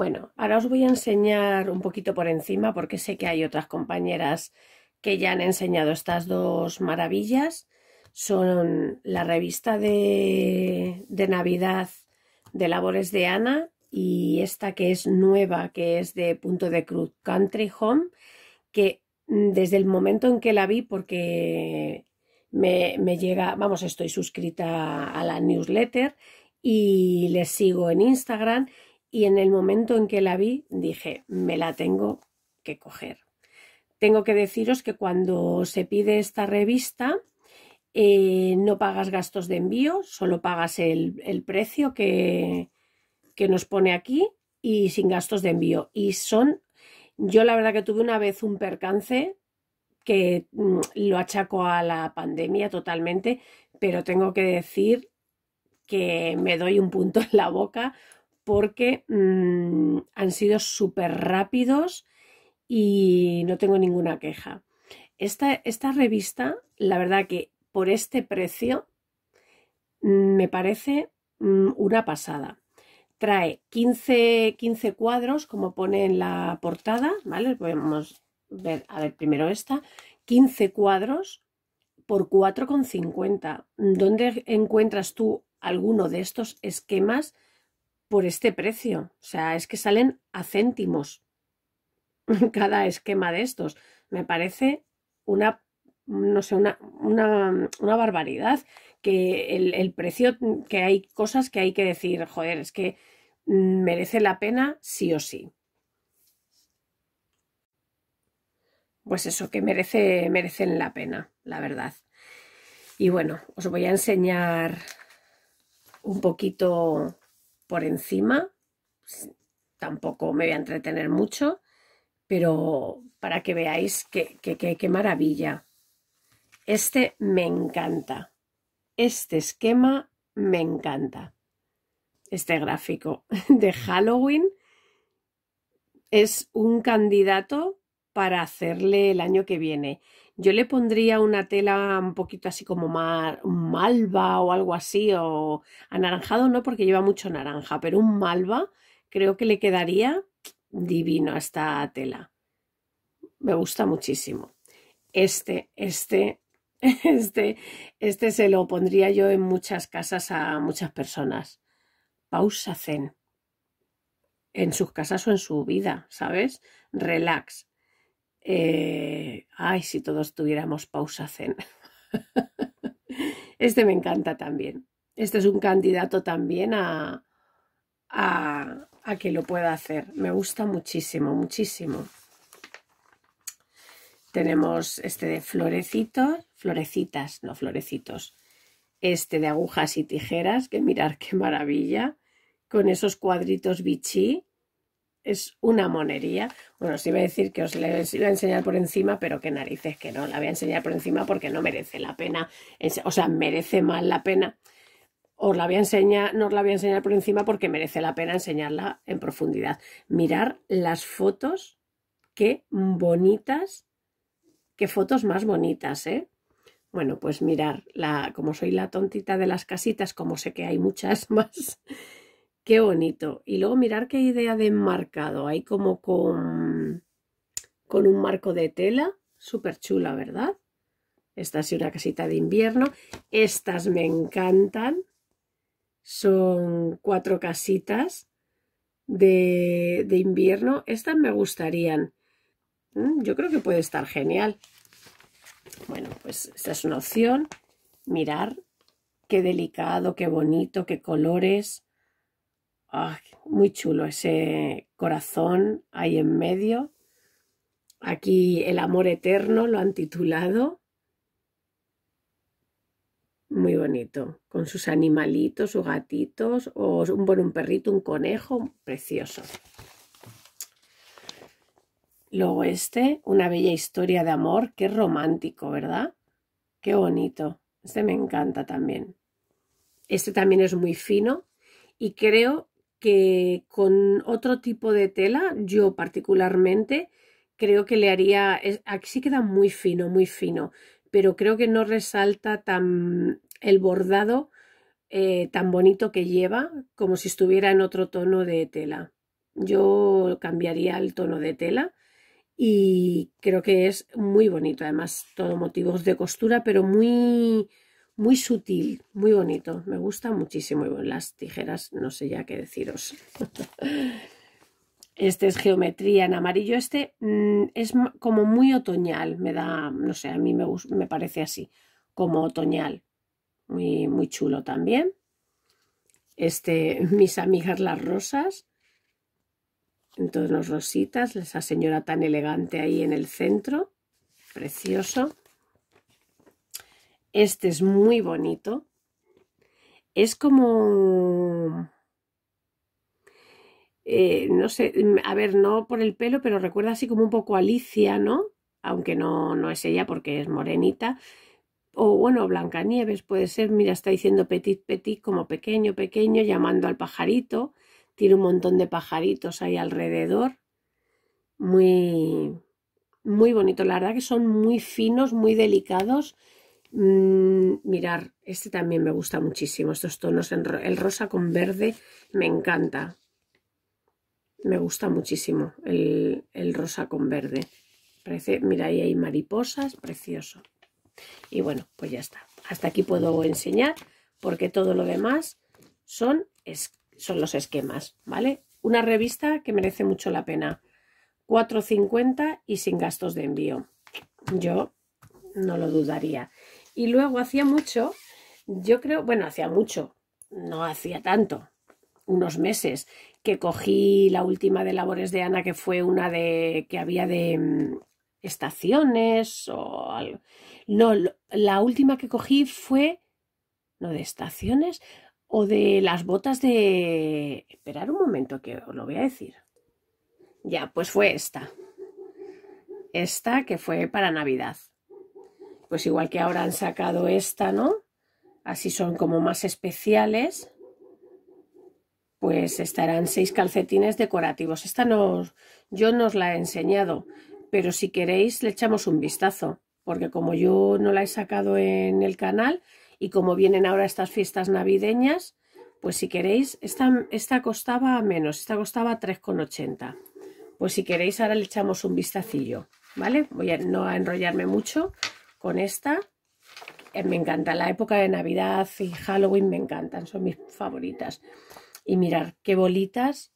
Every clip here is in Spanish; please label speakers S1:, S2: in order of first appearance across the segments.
S1: Bueno, ahora os voy a enseñar un poquito por encima porque sé que hay otras compañeras que ya han enseñado estas dos maravillas. Son la revista de, Navidad de labores de Ana y esta que es nueva, que es de Punto de Cruz Country Home, que desde el momento en que la vi, porque me, me, llega, vamos, estoy suscrita a la newsletter y les sigo en Instagram y en el momento en que la vi dije, me la tengo que coger. Tengo que deciros que cuando se pide esta revista eh, no pagas gastos de envío, solo pagas el, precio que, que nos pone aquí y sin gastos de envío. Y son, yo la verdad que tuve una vez un percance que mm, lo achaco a la pandemia totalmente, pero tengo que decir que me doy un punto en la boca porque mm, han sido súper rápidos y no tengo ninguna queja. Esta, esta revista, la verdad que por este precio mm, me parece mm, una pasada. Trae 15, 15 cuadros, como pone en la portada, ¿vale? Podemos ver, a ver, primero esta, 15 cuadros por 4,50. ¿Dónde encuentras tú alguno de estos esquemas? por este precio. O sea, es que salen a céntimos cada esquema de estos. Me parece una, no sé, una, barbaridad que el, el, precio, que hay cosas que hay que decir, joder, es que merece la pena sí o sí. Pues eso, que merece, merecen la pena, la verdad. Y bueno, os voy a enseñar un poquito por encima. Pues, tampoco me voy a entretener mucho, pero para que veáis qué qué maravilla. Este me encanta. Este esquema me encanta. Este gráfico de Halloween es un candidato para hacerle el año que viene. Yo le pondría una tela un poquito así como malva o algo así, o anaranjado no porque lleva mucho naranja, pero un malva creo que le quedaría divino a esta tela. Me gusta muchísimo. Este, este, este, este se lo pondría yo en muchas casas a muchas personas. Pausa zen. En sus casas o en su vida, ¿sabes? Relax eh, ay, si todos tuviéramos pausa zen. este me encanta también. Este es un candidato también a, a, a que lo pueda hacer. Me gusta muchísimo, muchísimo. Tenemos este de florecitos, florecitas, no florecitos. Este de agujas y tijeras, que mirar qué maravilla, con esos cuadritos bichí es una monería. Bueno, os iba a decir que os la iba a enseñar por encima, pero qué narices que no, la voy a enseñar por encima porque no merece la pena, o sea, merece mal la pena. Os la voy a enseñar, no os la voy a enseñar por encima porque merece la pena enseñarla en profundidad. Mirar las fotos, qué bonitas, qué fotos más bonitas, ¿eh? Bueno, pues mirar, la, como soy la tontita de las casitas, como sé que hay muchas más, Qué bonito. Y luego mirar qué idea de enmarcado. Ahí como con, con un marco de tela. Súper chula, ¿verdad? Esta sido una casita de invierno. Estas me encantan. Son cuatro casitas de, de invierno. Estas me gustarían. Mm, yo creo que puede estar genial. Bueno, pues esta es una opción. Mirar qué delicado, qué bonito, qué colores muy chulo ese corazón ahí en medio. Aquí el amor eterno lo han titulado. Muy bonito, con sus animalitos, sus gatitos, o un, bueno, un perrito, un conejo, precioso. Luego este, una bella historia de amor, qué romántico, ¿verdad? Qué bonito. Este me encanta también. Este también es muy fino y creo que con otro tipo de tela, yo particularmente, creo que le haría, aquí sí queda muy fino, muy fino, pero creo que no resalta tan el bordado eh, tan bonito que lleva como si estuviera en otro tono de tela. Yo cambiaría el tono de tela y creo que es muy bonito, además todo motivos de costura, pero muy muy sutil, muy bonito. Me gusta muchísimo. Y las tijeras, no sé ya qué deciros. Este es geometría en amarillo. Este mm, es como muy otoñal. Me da, no sé, a mí me, me parece así, como otoñal. Muy, muy chulo también. Este, mis amigas las rosas. Entonces, los rositas, esa señora tan elegante ahí en el centro. Precioso. Este es muy bonito. Es como... Eh, no sé, mm, a ver, no por el pelo, pero recuerda así como un poco a Alicia, ¿no? Aunque no, no es ella porque es morenita. O bueno, Blancanieves puede ser, mira, está diciendo petit, petit, como pequeño, pequeño, llamando al pajarito. Tiene un montón de pajaritos ahí alrededor. Muy, muy bonito. La verdad que son muy finos, muy delicados Mm, mirar, este también me gusta muchísimo, estos tonos, el rosa con verde me encanta. Me gusta muchísimo el, rosa con verde. Parece, mira, ahí hay mariposas, precioso. Y bueno, pues ya está. Hasta aquí puedo enseñar porque todo lo demás son, son los esquemas, ¿vale? Una revista que merece mucho la pena. 4,50 y sin gastos de envío. Yo no lo dudaría. Y luego hacía mucho, yo creo, bueno, hacía mucho, no hacía tanto, unos meses, que cogí la última de labores de Ana, que fue una de que había de mm, estaciones o algo. No, la última que cogí fue, no de estaciones, o de las botas de... Esperar un momento que os lo voy a decir. Ya, pues fue esta. Esta que fue para Navidad pues igual que ahora han sacado esta, ¿no? Así son como más especiales. Pues estarán seis calcetines decorativos. Esta no, yo no os la he enseñado, pero si queréis le echamos un vistazo, porque como yo no la he sacado en el canal y como vienen ahora estas fiestas navideñas, pues si queréis, esta, esta costaba menos, esta costaba 3,80. Pues si queréis ahora le echamos un vistacillo, ¿vale? Voy a no a enrollarme mucho con esta. Eh, me encanta, la época de Navidad y Halloween me encantan, son mis favoritas. Y mirar qué bolitas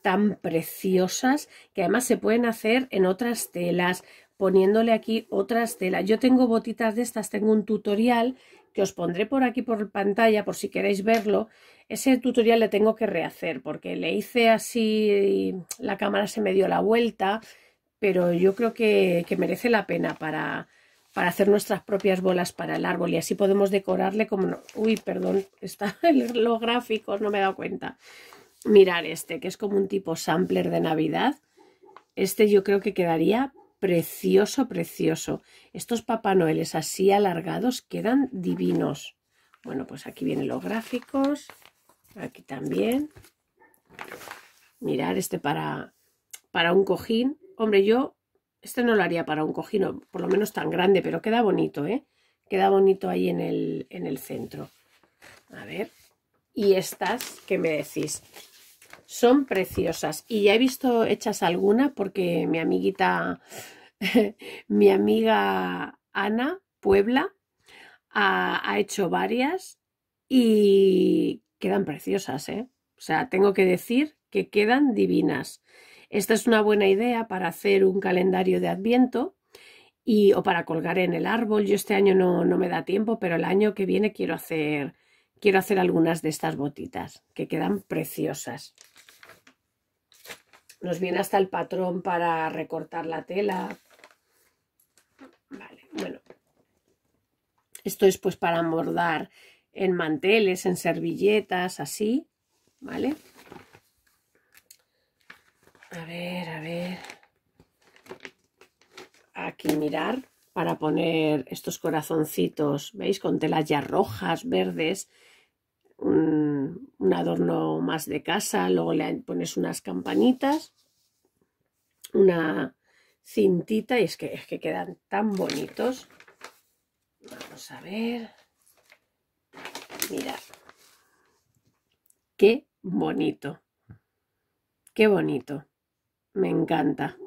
S1: tan preciosas que además se pueden hacer en otras telas, poniéndole aquí otras telas. Yo tengo botitas de estas, tengo un tutorial que os pondré por aquí por pantalla por si queréis verlo. Ese tutorial le tengo que rehacer porque le hice así, la cámara se me dio la vuelta, pero yo creo que merece la pena para, para hacer nuestras propias bolas para el árbol y así podemos decorarle como... Uy, perdón, está los gráficos, no me he dado cuenta. Mirar este, que es como un tipo sampler de Navidad. Este yo creo que quedaría precioso, precioso. Estos Papá Noeles así alargados quedan divinos. Bueno, pues aquí vienen los gráficos. Aquí también. Mirar este para, para un cojín. Hombre, yo este no lo haría para un cojino, por lo menos tan grande, pero queda bonito, ¿eh? Queda bonito ahí en el, en el centro. A ver. Y estas, ¿qué me decís? Son preciosas. Y ya he visto hechas algunas porque mi amiguita, mi amiga Ana Puebla, ha, ha hecho varias y quedan preciosas, ¿eh? O sea, tengo que decir que quedan divinas. Esta es una buena idea para hacer un calendario de adviento y, o para colgar en el árbol. Yo este año no, me da tiempo, pero el año que viene quiero hacer, quiero hacer algunas de estas botitas que quedan preciosas. Nos viene hasta el patrón para recortar la tela. Vale, bueno. Esto es pues para bordar en manteles, en servilletas, así, ¿vale? A ver, a ver. Aquí mirar para poner estos corazoncitos, ¿veis? Con telas ya rojas, verdes, un, adorno más de casa, luego le pones unas campanitas, una cintita y es que, es que quedan tan bonitos. Vamos a ver. Mirad. Qué bonito. Qué bonito. Me encanta.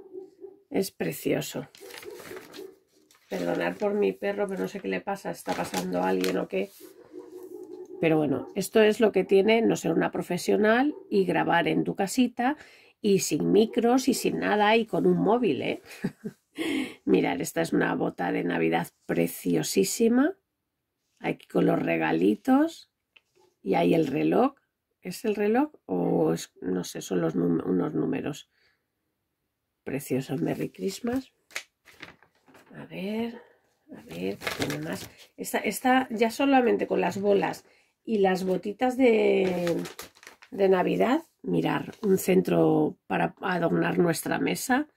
S1: Es precioso. Perdonar por mi perro, pero no sé qué le pasa. Está pasando a alguien o qué. Pero bueno, esto es lo que tiene no ser una profesional y grabar en tu casita y sin micros y sin nada y con un móvil, ¿eh? Mirad, esta es una bota de Navidad preciosísima. Aquí con los regalitos. Y ahí el reloj. ¿Es el reloj? O no sé, son unos números. Precioso Merry Christmas. A ver, a ver, ¿qué tiene más? Esta, ya solamente con las bolas y las botitas de, de Navidad. Mirar, un centro para adornar nuestra mesa.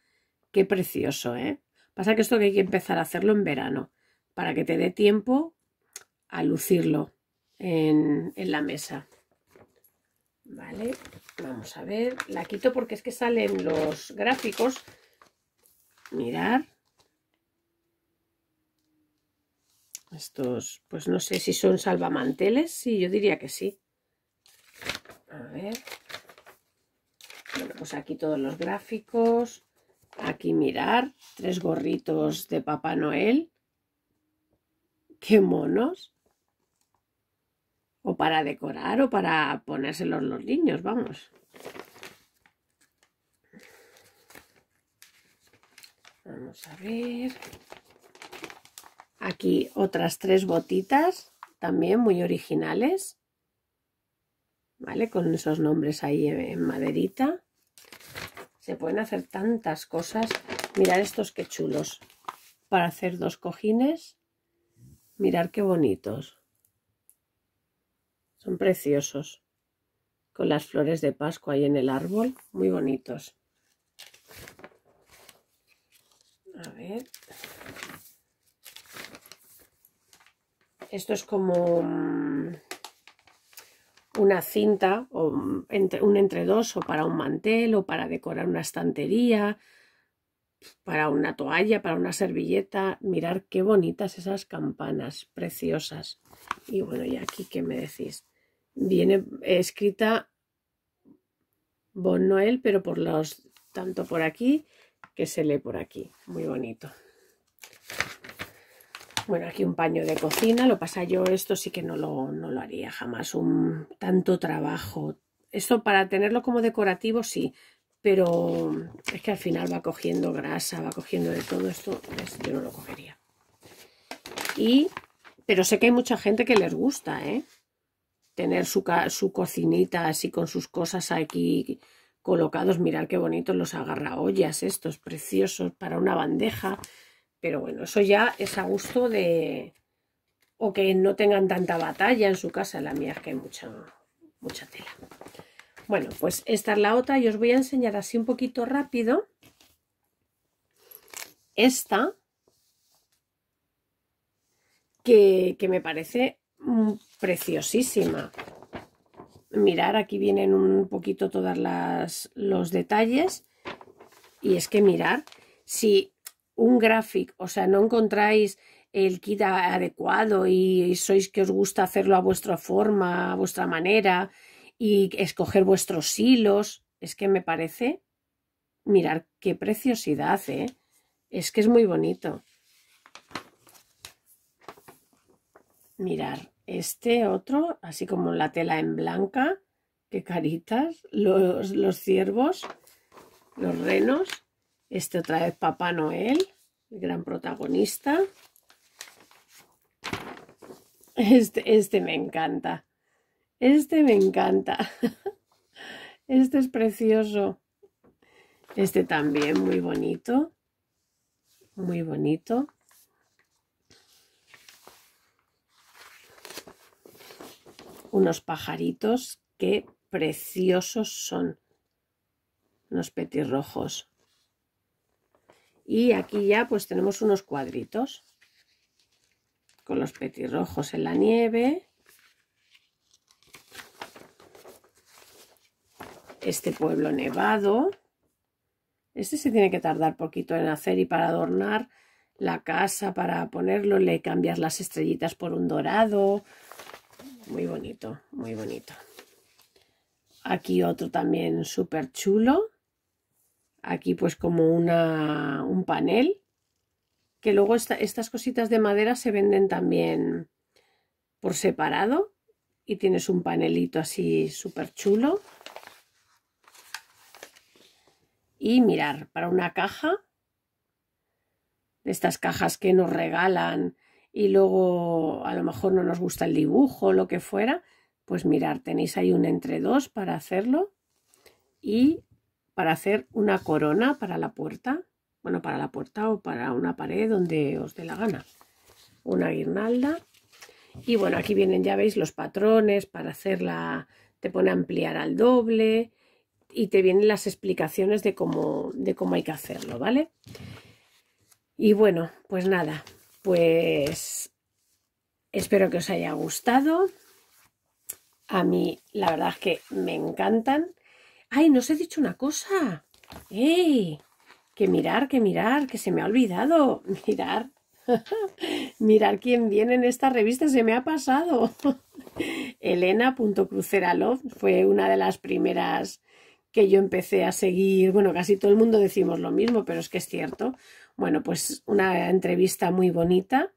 S1: Qué precioso, ¿eh? Pasa que esto que hay que empezar a hacerlo en verano, para que te dé tiempo a lucirlo en, en la mesa. ¿Vale? Vamos a ver, la quito porque es que salen los gráficos. Mirar. Estos, pues no sé si son salvamanteles. Sí, yo diría que sí. A ver. Bueno, pues aquí todos los gráficos. Aquí mirar. Tres gorritos de Papá Noel. ¡Qué monos! o para decorar o para ponérselos los niños, vamos. Vamos a ver. Aquí otras tres botitas, también muy originales. ¿Vale? Con esos nombres ahí en maderita. Se pueden hacer tantas cosas. Mirad estos qué chulos. Para hacer dos cojines. Mirad qué bonitos. Son preciosos. Con las flores de Pascua ahí en el árbol. Muy bonitos. A ver. Esto es como mm, una cinta, o mm, un entre dos, o para un mantel, o para decorar una estantería, para una toalla, para una servilleta. Mirar qué bonitas esas campanas, preciosas. Y bueno, y aquí, ¿qué me decís? Viene eh, escrita Bon Noel, pero por los, tanto por aquí que se lee por aquí. Muy bonito. Bueno, aquí un paño de cocina, lo pasa yo, esto sí que no lo, no lo haría jamás, un tanto trabajo. Esto para tenerlo como decorativo sí, pero es que al final va cogiendo grasa, va cogiendo de todo esto, yo no lo cogería. Y pero sé que hay mucha gente que les gusta, ¿eh? Tener su, cocinita así con sus cosas aquí colocados. Mirad qué bonitos los agarraollas estos, preciosos para una bandeja. Pero bueno, eso ya es a gusto de... O que no tengan tanta batalla en su casa. La mía es que hay mucha, mucha tela. Bueno, pues esta es la otra y os voy a enseñar así un poquito rápido. Esta que, me parece mm, preciosísima. Mirar, aquí vienen un poquito todos los detalles. Y es que mirar, si un gráfico, o sea, no encontráis el kit adecuado y, sois que os gusta hacerlo a vuestra forma, a vuestra manera y escoger vuestros hilos, es que me parece, mirar qué preciosidad, ¿eh? es que es muy bonito. mirar este otro, así como la tela en blanca, qué caritas, los, ciervos, los renos, este otra vez Papá Noel, el gran protagonista. este, este me encanta, este me encanta, este es precioso, este también muy bonito, muy bonito. unos pajaritos que preciosos son los petirrojos. Y aquí ya pues tenemos unos cuadritos con los petirrojos en la nieve. Este pueblo nevado. Este se tiene que tardar poquito en hacer y para adornar la casa, para ponerlo, le cambias las estrellitas por un dorado, muy bonito, muy bonito. Aquí otro también súper chulo. Aquí pues como una, un panel. Que luego estas cositas de madera se venden también por separado. Y tienes un panelito así súper chulo. Y mirar, para una caja. De estas cajas que nos regalan y luego a lo mejor no nos gusta el dibujo o lo que fuera, pues mirar, tenéis ahí un entre dos para hacerlo y para hacer una corona para la puerta, bueno, para la puerta o para una pared donde os dé la gana, una guirnalda. Y bueno, aquí vienen, ya veis, los patrones para hacerla, te pone a ampliar al doble y te vienen las explicaciones de cómo, de cómo hay que hacerlo, ¿vale? Y bueno, pues nada, pues espero que os haya gustado. A mí, la verdad es que me encantan. ¡Ay, no os he dicho una cosa! ¡Ey! Que mirar, que mirar, que se me ha olvidado. Mirar. mirar quién viene en esta revista, se me ha pasado. elena.cruceralove fue una de las primeras que yo empecé a seguir. Bueno, casi todo el mundo decimos lo mismo, pero es que es cierto. Bueno, pues una entrevista muy bonita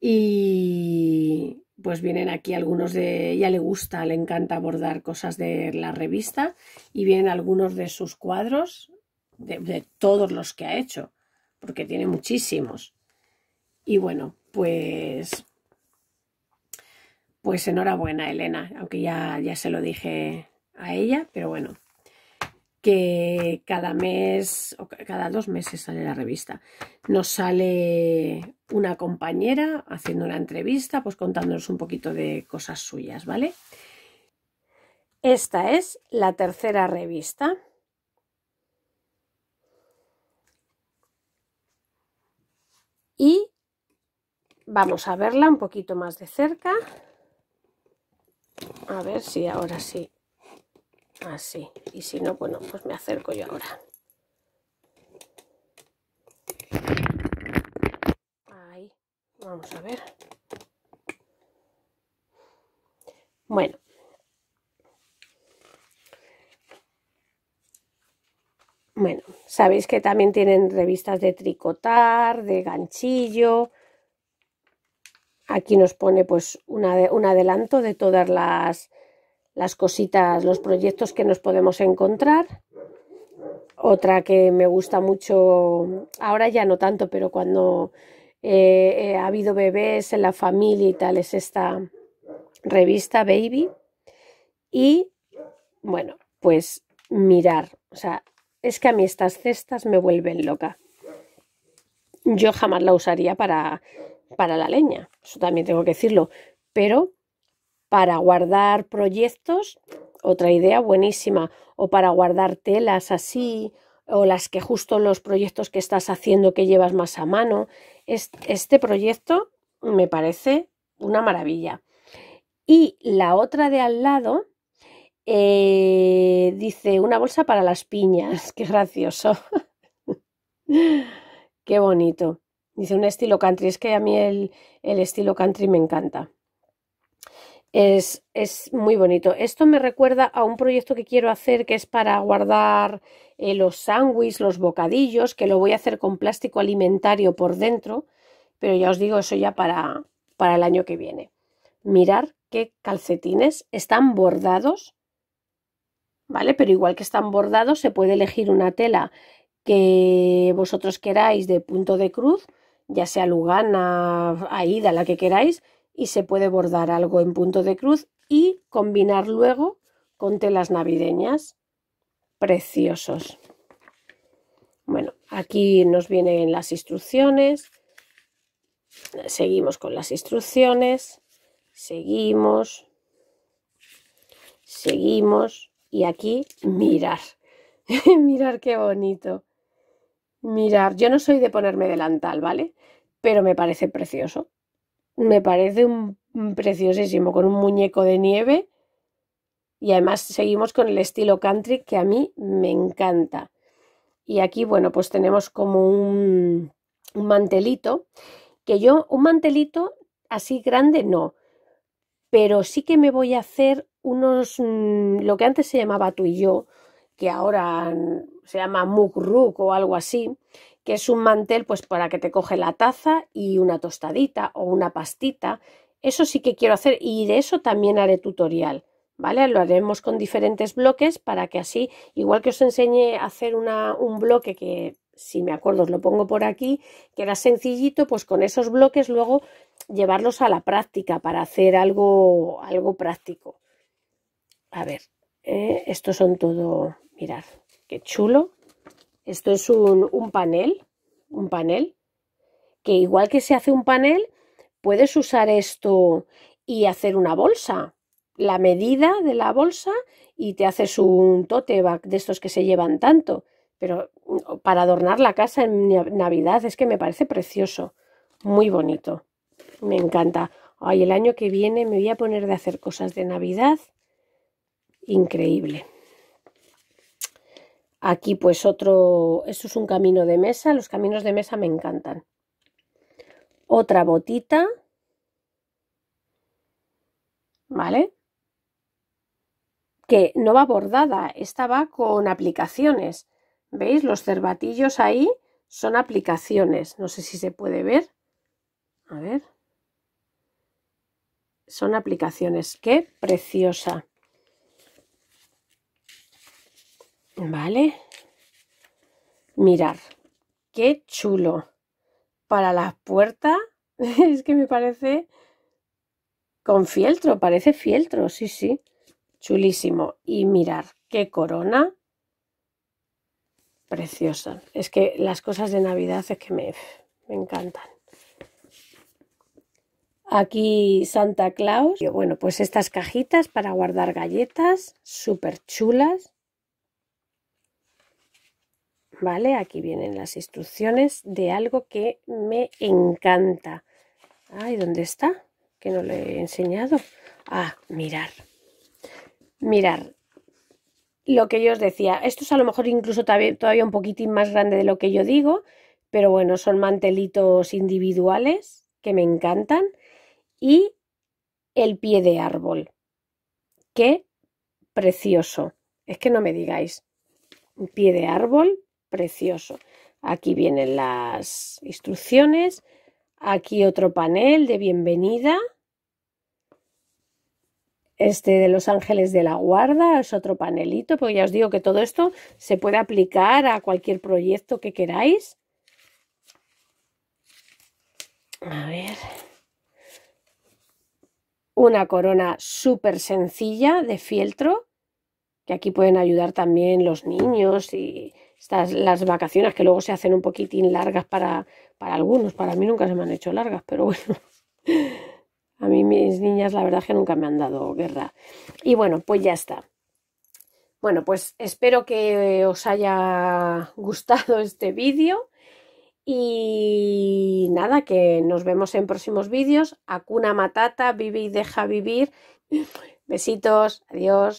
S1: y pues vienen aquí algunos de ella le gusta, le encanta abordar cosas de la revista y vienen algunos de sus cuadros, de, de todos los que ha hecho, porque tiene muchísimos. Y bueno, pues pues enhorabuena, Elena, aunque ya, ya se lo dije a ella, pero bueno, que cada mes o cada dos meses sale la revista. Nos sale una compañera haciendo una entrevista, pues contándonos un poquito de cosas suyas, ¿vale? Esta es la tercera revista. Y vamos a verla un poquito más de cerca. A ver si ahora sí así ah, y si no bueno pues me acerco yo ahora ahí vamos a ver bueno bueno sabéis que también tienen revistas de tricotar de ganchillo aquí nos pone pues una, un adelanto de todas las las cositas, los proyectos que nos podemos encontrar. Otra que me gusta mucho, ahora ya no tanto, pero cuando eh, eh, ha habido bebés en la familia y tal, es esta revista Baby. Y bueno, pues mirar, o sea, es que a mí estas cestas me vuelven loca. Yo jamás la usaría para, para la leña, eso también tengo que decirlo, pero para guardar proyectos, otra idea buenísima, o para guardar telas así, o las que justo los proyectos que estás haciendo que llevas más a mano. Este proyecto me parece una maravilla. Y la otra de al lado eh, dice una bolsa para las piñas, qué gracioso. qué bonito. Dice un estilo country, es que a mí el estilo country me encanta. Es, muy bonito. Esto me recuerda a un proyecto que quiero hacer que es para guardar eh, los sándwiches, los bocadillos, que lo voy a hacer con plástico alimentario por dentro, pero ya os digo, eso ya para, para el año que viene. Mirar qué calcetines están bordados, ¿vale? Pero igual que están bordados, se puede elegir una tela que vosotros queráis de punto de cruz, ya sea Lugana, Aida, la que queráis, y se puede bordar algo en punto de cruz y combinar luego con telas navideñas. Preciosos. Bueno, aquí nos vienen las instrucciones. Seguimos con las instrucciones. Seguimos. Seguimos. Y aquí mirar. mirar qué bonito. Mirar. Yo no soy de ponerme delantal, ¿vale? Pero me parece precioso me parece un, preciosísimo, con un muñeco de nieve. Y además seguimos con el estilo country que a mí me encanta. Y aquí, bueno, pues tenemos como un, un mantelito, que yo, un mantelito así grande no, pero sí que me voy a hacer unos, mm, lo que antes se llamaba tú y yo, que ahora se llama mukruk o algo así, que es un mantel pues para que te coge la taza y una tostadita o una pastita. Eso sí que quiero hacer y de eso también haré tutorial, ¿vale? Lo haremos con diferentes bloques para que así, igual que os enseñé a hacer un bloque que si me acuerdo os lo pongo por aquí, que era sencillito, pues con esos bloques luego llevarlos a la práctica para hacer algo, algo práctico. A ver, eh, estos son todo, mirad, Qué chulo. Esto es un, panel, un panel, que igual que se hace un panel, puedes usar esto y hacer una bolsa. La medida de la bolsa y te haces un tote bag de estos que se llevan tanto. Pero mm, para adornar la casa en Navidad es que me parece precioso. Muy bonito. Me encanta. Ay, el año que viene me voy a poner de hacer cosas de Navidad. Increíble. Aquí pues otro, eso es un camino de mesa, los caminos de mesa me encantan. Otra botita, ¿vale? Que no va bordada, esta va con aplicaciones. ¿Veis? Los cerbatillos ahí son aplicaciones. No sé si se puede ver. A ver. Son aplicaciones. ¡Qué preciosa! ¿Vale? Mirar, qué chulo. Para las puertas, es que me parece con fieltro, parece fieltro, sí, sí. Chulísimo. Y mirar, qué corona. Preciosa. Es que las cosas de Navidad es que me, me encantan. Aquí Santa Claus. Bueno, pues estas cajitas para guardar galletas, súper chulas. ¿Vale? Aquí vienen las instrucciones de algo que me encanta. Ay, ¿dónde está? Que no le he enseñado. Ah, mirar. Mirar. Lo que yo os decía, esto es a lo mejor incluso todavía un poquitín más grande de lo que yo digo, pero bueno, son mantelitos individuales que me encantan. Y el pie de árbol. Qué precioso. Es que no me digáis. Un pie de árbol precioso. Aquí vienen las instrucciones, aquí otro panel de bienvenida, este de los ángeles de la guarda, es otro panelito, porque ya os digo que todo esto se puede aplicar a cualquier proyecto que queráis. A ver. Una corona súper sencilla de fieltro, que aquí pueden ayudar también los niños y estas las vacaciones que luego se hacen un poquitín largas para, algunos, para mí nunca se me han hecho largas, pero bueno. A mí mis niñas la verdad es que nunca me han dado guerra. Y bueno, pues ya está. Bueno, pues espero que os haya gustado este vídeo. Y nada, que nos vemos en próximos vídeos. Acuna Matata, vive y deja vivir. Besitos, adiós.